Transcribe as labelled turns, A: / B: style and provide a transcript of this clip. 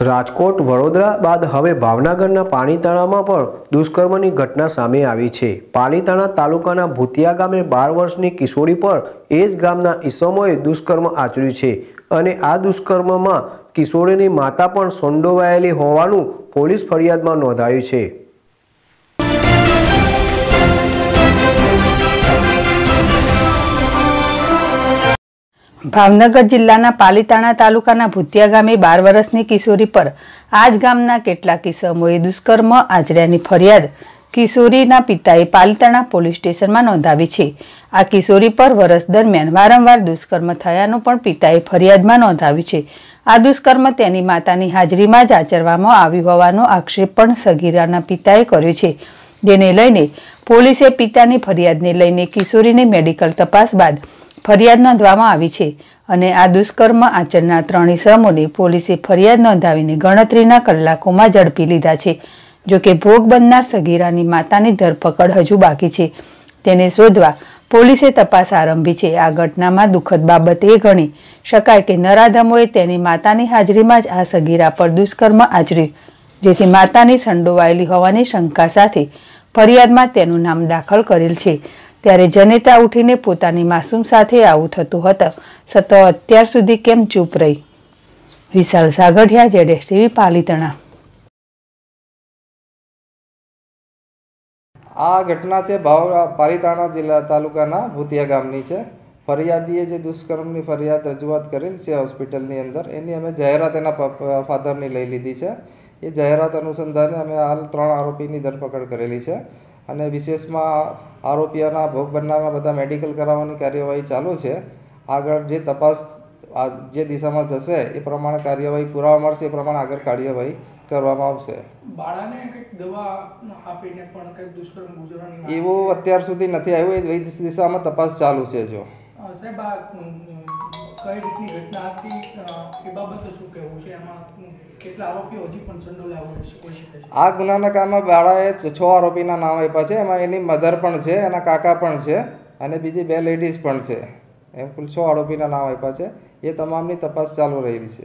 A: રાજકોટ વડોદરા બાદ હવે ભાવનગરના પાણીતાણામાં પણ દુષ્કર્મની ઘટના સામે આવી છે પાલીતાણા તાલુકાના ભૂતિયા ગામે બાર વર્ષની કિશોરી પર એ જ ગામના ઈસમોએ દુષ્કર્મ આચર્યું છે અને આ દુષ્કર્મમાં કિશોરીની માતા પણ સોંડોવાયેલી હોવાનું પોલીસ ફરિયાદમાં નોંધાયું છે
B: ભાવનગર જિલ્લાના પાલીતાણા તાલુકાના ભૂતિયા ગામે બાર વર્ષની કિશોરી પર આજ ગામના કેટલાક ઇસમોએ દુષ્કર્મ આચર્યાની ફરિયાદ કિશોરીના પિતાએ પાલીતાણા પોલીસ સ્ટેશનમાં નોંધાવી છે આ કિશોરી પર વર્ષ દરમિયાન વારંવાર દુષ્કર્મ થયાનું પણ પિતાએ ફરિયાદમાં નોંધાવ્યું છે આ દુષ્કર્મ તેની માતાની હાજરીમાં જ આચરવામાં આવ્યું હોવાનો આક્ષેપ પણ સગીરાના પિતાએ કર્યો છે જેને લઈને પોલીસે પિતાની ફરિયાદને લઈને કિશોરીને મેડિકલ તપાસ બાદ ફરિયાદ નોંધવામાં આવી છે અને આ દુષ્કર્મ આચરનાર ત્રણેય શ્રમોને પોલીસે ફરિયાદ નોંધાવીને ગણતરીના કલાકોમાં ઝડપી લીધા છે જોકે ભોગ બનનાર સગીરાની માતાની ધરપકડ હજુ બાકી છે તેને શોધવા પોલીસે તપાસ આરંભી છે આ ઘટનામાં દુઃખદ બાબત એ ગણી શકાય કે નરાધમોએ તેની માતાની હાજરીમાં જ આ સગીરા પર દુષ્કર્મ આચર્યું જેથી માતાની સંડોવાયેલી હોવાની શંકા સાથે ફરિયાદમાં તેનું નામ દાખલ કરેલ છે ત્યારે જનેતા ઉઠીને પોતાની માસૂમ સાથે આવું થતું હતું સતો અત્યાર સુધી કેમ ચૂપ રહી વિશાલ સાગઢિયા જેડેશ ટીવી પાલીતણા
C: આ ઘટના છે ભાવ પાલિતાણા જિલ્લા તાલુકાના ભૂતિયા ગામની છે ફરિયાદીએ જે દુષ્કર્મની ફરિયાદ રજૂઆત કરેલી છે હોસ્પિટલની અંદર એની અમે જાહેરાત એના ફાધરની લઈ લીધી છે એ જાહેરાત અનુસંધાને અમે હાલ ત્રણ આરોપીની ધરપકડ કરેલી છે અને વિશેષમાં આરોપીઓના ભોગ બનનારા બધા મેડિકલ કરાવવાની કાર્યવાહી ચાલુ છે આગળ જે તપાસ જે દિશામાં જશે એ પ્રમાણે કાર્યવાહી પુરાવા મળશે એ પ્રમાણે આગળ કાર્યવાહી કરવામાં આવશે બાળાને દવા આપીને પણ દુષ્કર્મ એવું અત્યાર સુધી નથી આવ્યું એ દિશામાં તપાસ ચાલુ છે જો સાહેબ કઈ રીતની ઘટના હતી એ બાબતે શું કહેવું
A: છે એમાં
C: આ ગુનાના કામમાં બાળાએ છ આરોપીના નામ આપ્યા છે એમાં એની મધર પણ છે એના કાકા પણ છે અને બીજી બે લેડીઝ પણ છે એમ કુલ છ આરોપીના નામ આપ્યા છે એ તમામની તપાસ ચાલુ રહેલી છે